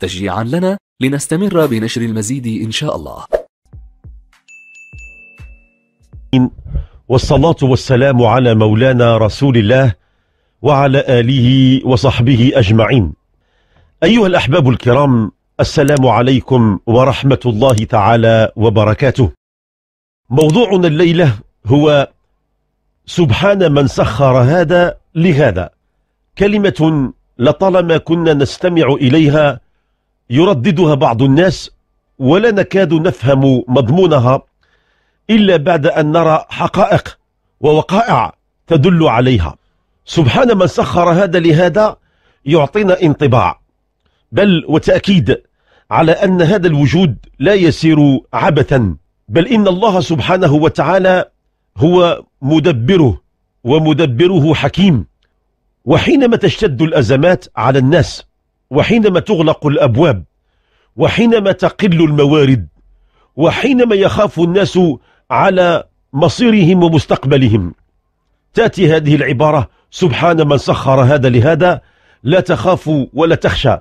تشجيعا لنا لنستمر بنشر المزيد إن شاء الله والصلاة والسلام على مولانا رسول الله وعلى آله وصحبه أجمعين أيها الأحباب الكرام السلام عليكم ورحمة الله تعالى وبركاته موضوعنا الليلة هو سبحان من سخر هذا لهذا كلمة لطالما كنا نستمع إليها يرددها بعض الناس ولا نكاد نفهم مضمونها إلا بعد أن نرى حقائق ووقائع تدل عليها سبحان من سخر هذا لهذا يعطينا انطباع بل وتأكيد على أن هذا الوجود لا يسير عبثا بل إن الله سبحانه وتعالى هو مدبره ومدبره حكيم وحينما تشتد الأزمات على الناس وحينما تغلق الأبواب وحينما تقل الموارد وحينما يخاف الناس على مصيرهم ومستقبلهم تأتي هذه العبارة سبحان من سخر هذا لهذا لا تخاف ولا تخشى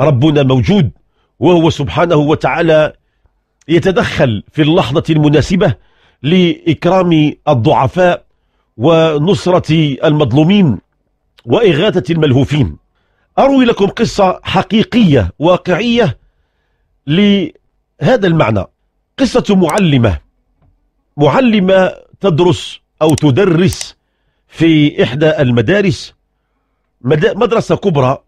ربنا موجود وهو سبحانه وتعالى يتدخل في اللحظة المناسبة لإكرام الضعفاء ونصرة المظلومين وإغاثة الملهوفين أروي لكم قصة حقيقية واقعية لهذا المعنى قصة معلمة معلمة تدرس أو تدرس في إحدى المدارس مدرسة كبرى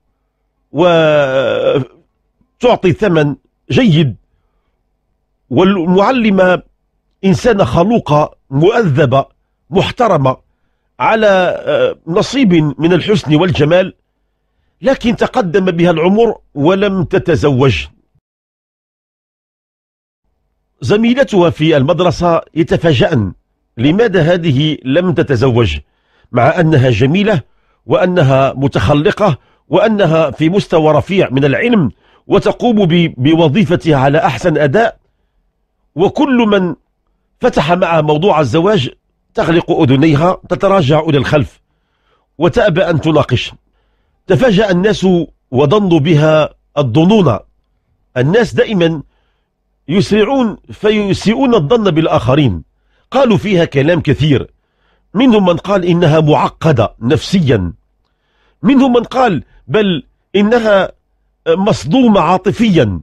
وتعطي ثمن جيد والمعلمة إنسانة خلوقة مؤذبة محترمة على آه، نصيب من الحسن والجمال لكن تقدم بها العمر ولم تتزوج زميلتها في المدرسة يتفاجأن لماذا هذه لم تتزوج مع أنها جميلة وأنها متخلقة وأنها في مستوى رفيع من العلم وتقوم بوظيفتها على أحسن أداء وكل من فتح معها موضوع الزواج تغلق أذنيها تتراجع إلى الخلف وتأبى أن تناقش تفاجأ الناس وظنوا بها الظنون الناس دائما يسرعون فيسيئون الظن بالآخرين قالوا فيها كلام كثير منهم من قال إنها معقدة نفسيا منهم من قال بل إنها مصدومة عاطفيا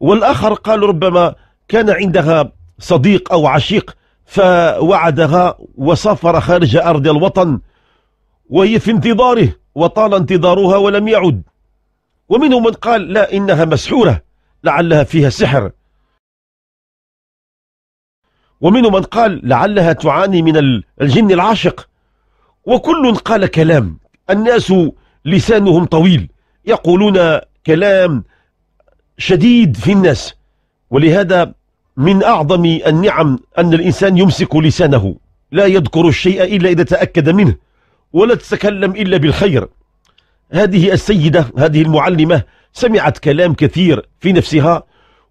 والآخر قال ربما كان عندها صديق أو عشيق فوعدها وسافر خارج أرض الوطن وهي في انتظاره وطال انتظارها ولم يعد ومنهم من قال لا إنها مسحورة لعلها فيها سحر ومنهم من قال لعلها تعاني من الجن العاشق وكل قال كلام الناس لسانهم طويل يقولون كلام شديد في الناس ولهذا من أعظم النعم أن الإنسان يمسك لسانه لا يذكر الشيء إلا إذا تأكد منه ولا تتكلم إلا بالخير هذه السيدة هذه المعلمة سمعت كلام كثير في نفسها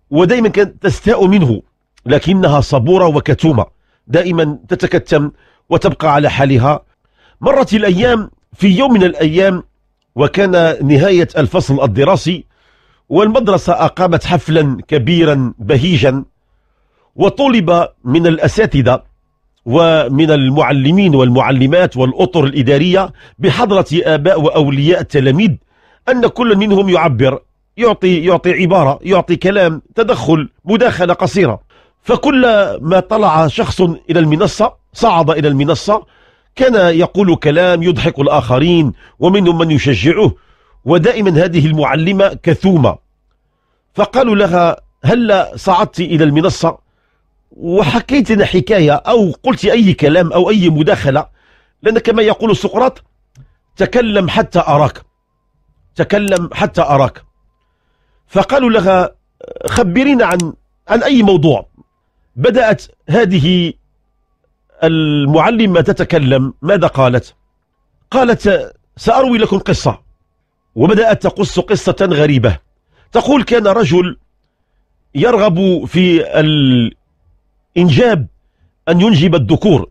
ودائما كانت تستاء منه لكنها صبورة وكتومة دائما تتكتم وتبقى على حالها مرت الأيام في يوم من الأيام وكان نهاية الفصل الدراسي والمدرسة أقامت حفلا كبيرا بهيجا وطلب من الأساتذة ومن المعلمين والمعلمات والأطر الإدارية بحضرة آباء وأولياء التلاميذ أن كل منهم يعبر يعطي يعطي عبارة يعطي كلام تدخل مداخلة قصيرة فكل ما طلع شخص إلى المنصة صعد إلى المنصة كان يقول كلام يضحك الآخرين ومنهم من يشجعه ودائما هذه المعلمة كثومة فقالوا لها هل صعدت إلى المنصة وحكيت لنا حكاية أو قلت أي كلام أو أي مداخلة لأن كما يقول سقراط تكلم حتى أراك تكلم حتى أراك فقالوا لها خبرينا عن عن أي موضوع بدأت هذه المعلمة تتكلم ماذا قالت قالت سأروي لكم قصة وبدأت تقص قصة غريبة تقول كان رجل يرغب في إنجاب أن ينجب الذكور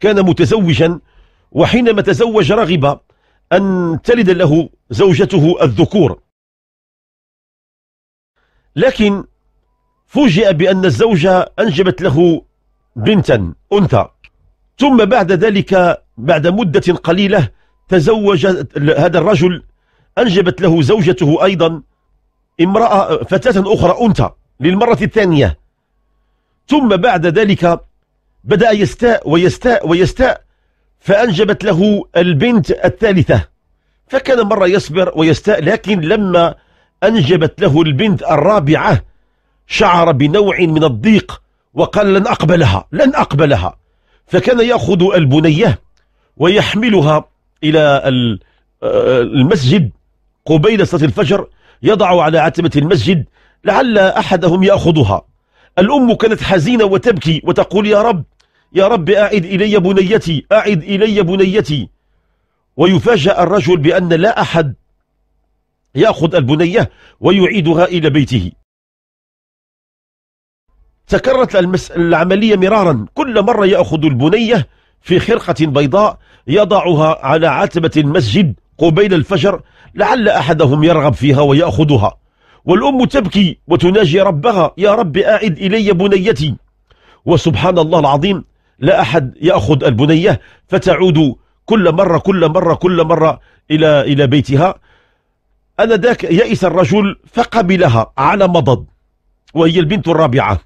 كان متزوجا وحينما تزوج رغب أن تلد له زوجته الذكور لكن فوجئ بأن الزوجة أنجبت له بنتا أنثى ثم بعد ذلك بعد مدة قليلة تزوج هذا الرجل أنجبت له زوجته أيضا امرأة فتاة أخرى أنثى للمرة الثانية ثم بعد ذلك بدأ يستاء ويستاء ويستاء فأنجبت له البنت الثالثة فكان مرة يصبر ويستاء لكن لما أنجبت له البنت الرابعة شعر بنوع من الضيق وقال لن أقبلها لن أقبلها فكان يأخذ البنية ويحملها إلى المسجد قبيل صلاة الفجر يضع على عتبة المسجد لعل أحدهم يأخذها الأم كانت حزينة وتبكي وتقول يا رب يا رب أعد إلي بنيتي أعد إلي بنيتي ويفاجأ الرجل بأن لا أحد يأخذ البنية ويعيدها إلى بيته تكررت العملية مرارا كل مرة يأخذ البنية في خرقة بيضاء يضعها على عتبة المسجد قبيل الفجر لعل أحدهم يرغب فيها ويأخذها والأم تبكي وتناجي ربها يا رب أعد إلي بنيتي وسبحان الله العظيم لا أحد يأخذ البنية فتعود كل مرة كل مرة كل مرة إلى, إلى بيتها أنا ذاك يئس الرجل فقبلها على مضض وهي البنت الرابعة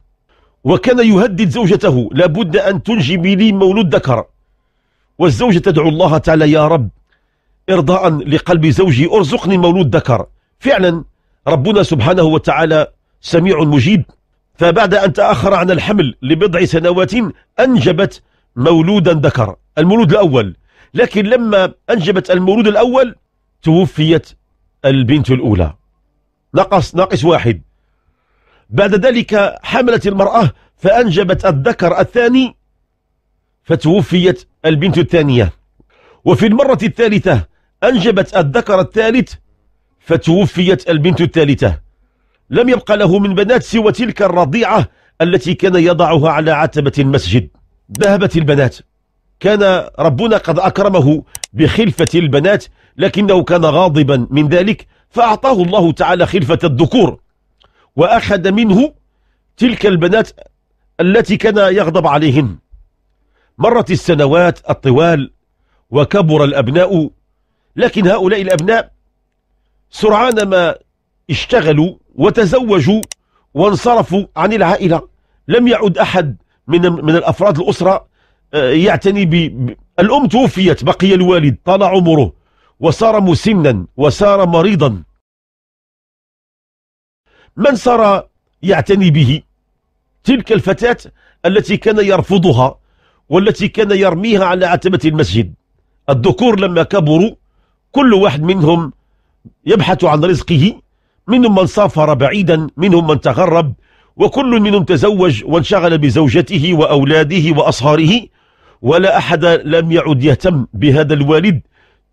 وكان يهدد زوجته لابد أن تنجبي لي مولود ذكر والزوجة تدعو الله تعالى يا رب إرضاء لقلب زوجي أرزقني مولود ذكر فعلا ربنا سبحانه وتعالى سميع مجيب فبعد أن تأخر عن الحمل لبضع سنوات أنجبت مولودا ذكر المولود الأول لكن لما أنجبت المولود الأول توفيت البنت الأولى نقص ناقص واحد بعد ذلك حملت المرأة فأنجبت الذكر الثاني فتوفيت البنت الثانية وفي المرة الثالثة أنجبت الذكر الثالث فتوفيت البنت الثالثة لم يبق له من بنات سوى تلك الرضيعة التي كان يضعها على عتبة المسجد ذهبت البنات كان ربنا قد أكرمه بخلفة البنات لكنه كان غاضبا من ذلك فأعطاه الله تعالى خلفة الذكور وأخذ منه تلك البنات التي كان يغضب عليهن مرت السنوات الطوال وكبر الأبناء لكن هؤلاء الأبناء سرعان ما اشتغلوا وتزوجوا وانصرفوا عن العائلة لم يعد أحد من من الأفراد الأسرة آه، يعتني ب الأم توفيت بقي الوالد طال عمره وصار مسنا وصار مريضا من صار يعتني به تلك الفتاة التي كان يرفضها والتي كان يرميها على عتبة المسجد الذكور لما كبروا كل واحد منهم يبحث عن رزقه منهم من سافر بعيدا منهم من تغرب وكل منهم تزوج وانشغل بزوجته وأولاده وأصهاره ولا أحد لم يعد يهتم بهذا الوالد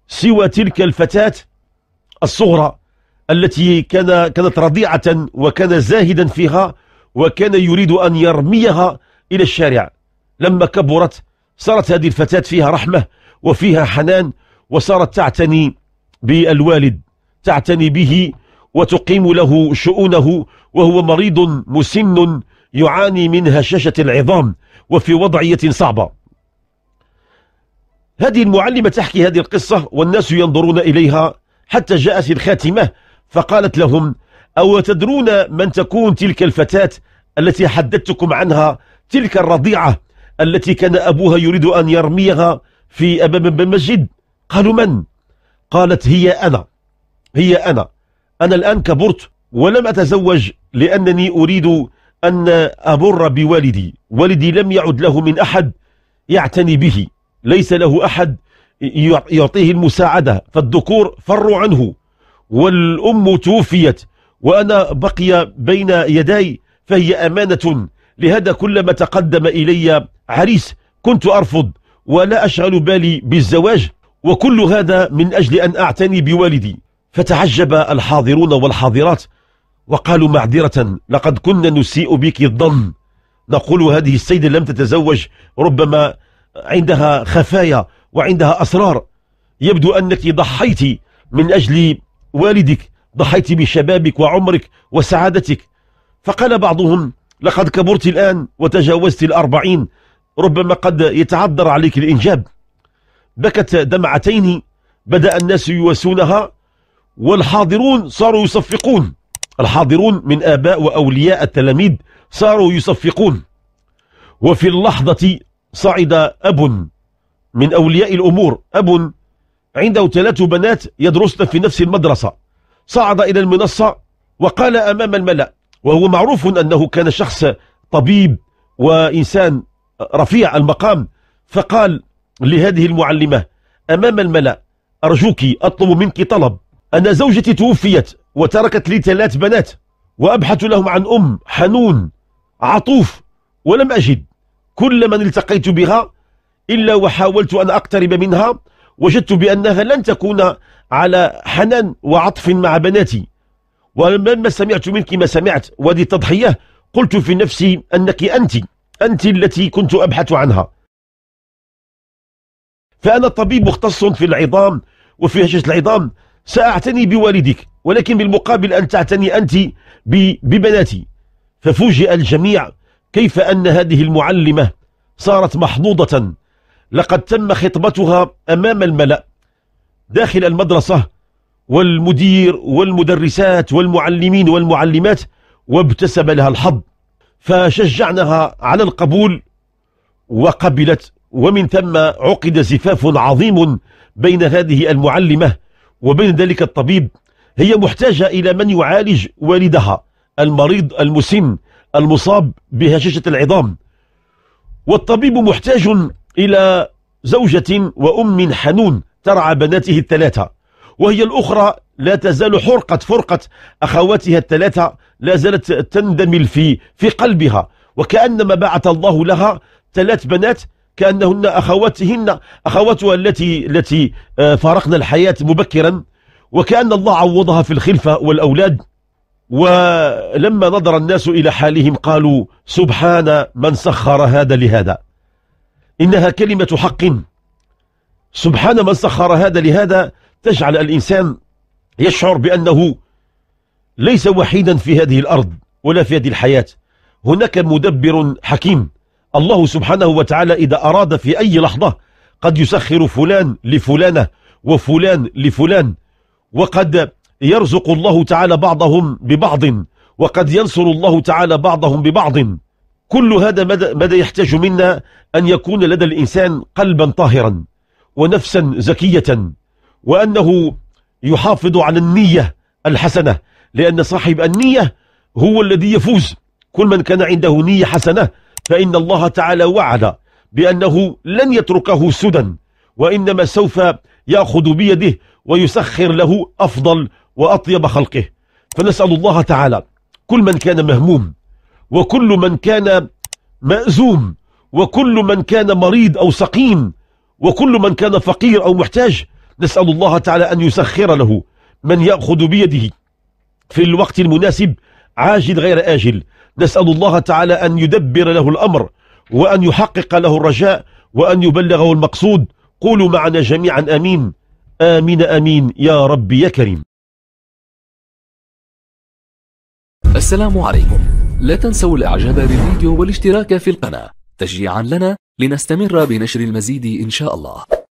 سوى تلك الفتاة الصغرى التي كان كانت رضيعة وكان زاهدا فيها وكان يريد أن يرميها إلى الشارع لما كبرت صارت هذه الفتاة فيها رحمة وفيها حنان وصارت تعتني بالوالد تعتني به وتقيم له شؤونه وهو مريض مسن يعاني من هشاشة العظام وفي وضعية صعبة هذه المعلمة تحكي هذه القصة والناس ينظرون إليها حتى جاءت الخاتمة فقالت لهم أو تدرون من تكون تلك الفتاة التي حدثتكم عنها تلك الرضيعة التي كان أبوها يريد أن يرميها في أمام مسجد قالوا من؟ قالت هي أنا هي أنا أنا الآن كبرت ولم أتزوج لأنني أريد أن أبر بوالدي والدي لم يعد له من أحد يعتني به ليس له أحد يعطيه المساعدة فالذكور فروا عنه والأم توفيت وأنا بقي بين يدي فهي أمانة لهذا كلما تقدم إلي عريس كنت أرفض ولا أشغل بالي بالزواج وكل هذا من أجل أن أعتني بوالدي فتعجب الحاضرون والحاضرات وقالوا معذرة لقد كنا نسيء بك الظن نقول هذه السيدة لم تتزوج ربما عندها خفايا وعندها أسرار يبدو أنك ضحيت من أجل والدك ضحيت بشبابك وعمرك وسعادتك فقال بعضهم لقد كبرت الآن وتجاوزت الأربعين ربما قد يتعذر عليك الإنجاب بكت دمعتين بدأ الناس يواسونها والحاضرون صاروا يصفقون الحاضرون من آباء وأولياء التلاميذ صاروا يصفقون وفي اللحظة صعد أب من أولياء الأمور أب عنده ثلاث بنات يدرسن في نفس المدرسة صعد إلى المنصة وقال أمام الملأ وهو معروف أنه كان شخص طبيب وإنسان رفيع المقام فقال لهذه المعلمة أمام الملأ أرجوك أطلب منك طلب أن زوجتي توفيت وتركت لي ثلاث بنات وأبحث لهم عن أم حنون عطوف ولم أجد كل من التقيت بها إلا وحاولت أن أقترب منها وجدت بأنها لن تكون على حنان وعطف مع بناتي ولما سمعت منك ما سمعت وهذه التضحية قلت في نفسي أنك أنت أنت التي كنت أبحث عنها فأنا طبيب مختص في العظام وفي هشة العظام سأعتني بوالدك ولكن بالمقابل أن تعتني أنت ببناتي ففوجئ الجميع كيف أن هذه المعلمة صارت محظوظة لقد تم خطبتها أمام الملأ داخل المدرسة والمدير والمدرسات والمعلمين والمعلمات وابتسم لها الحظ فشجعناها على القبول وقبلت ومن ثم عقد زفاف عظيم بين هذه المعلمة وبين ذلك الطبيب هي محتاجة إلى من يعالج والدها المريض المسن المصاب بهشاشة العظام والطبيب محتاج إلى زوجة وأم حنون ترعى بناته الثلاثة وهي الأخرى لا تزال حرقة فرقة أخواتها الثلاثة لا زالت تندمل في في قلبها وكأنما بعث الله لها ثلاث بنات كأنهن أخواتهن أخواتها التي التي آه، فارقنا الحياة مبكرا وكأن الله عوضها في الخلفة والأولاد ولما نظر الناس إلى حالهم قالوا سبحان من سخر هذا لهذا إنها كلمة حق سبحان من سخر هذا لهذا تجعل الإنسان يشعر بأنه ليس وحيدا في هذه الأرض ولا في هذه الحياة هناك مدبر حكيم الله سبحانه وتعالى إذا أراد في أي لحظة قد يسخر فلان لفلانة وفلان لفلان وقد يرزق الله تعالى بعضهم ببعض وقد ينصر الله تعالى بعضهم ببعض كل هذا ماذا يحتاج منا أن يكون لدى الإنسان قلبا طاهرا ونفسا زكية وأنه يحافظ على النية الحسنة لأن صاحب النية هو الذي يفوز كل من كان عنده نية حسنة فإن الله تعالى وعد بأنه لن يتركه سدى وإنما سوف يأخذ بيده ويسخر له أفضل وأطيب خلقه فنسأل الله تعالى كل من كان مهموم وكل من كان مأزوم وكل من كان مريض أو سقيم وكل من كان فقير أو محتاج نسأل الله تعالى أن يسخر له من يأخذ بيده في الوقت المناسب عاجل غير آجل نسأل الله تعالى أن يدبر له الأمر وأن يحقق له الرجاء وأن يبلغه المقصود قولوا معنا جميعا أمين آمين آمين يا ربي يا كريم السلام عليكم لا تنسوا الإعجاب بالفيديو والاشتراك في القناة تشجيعا لنا لنستمر بنشر المزيد إن شاء الله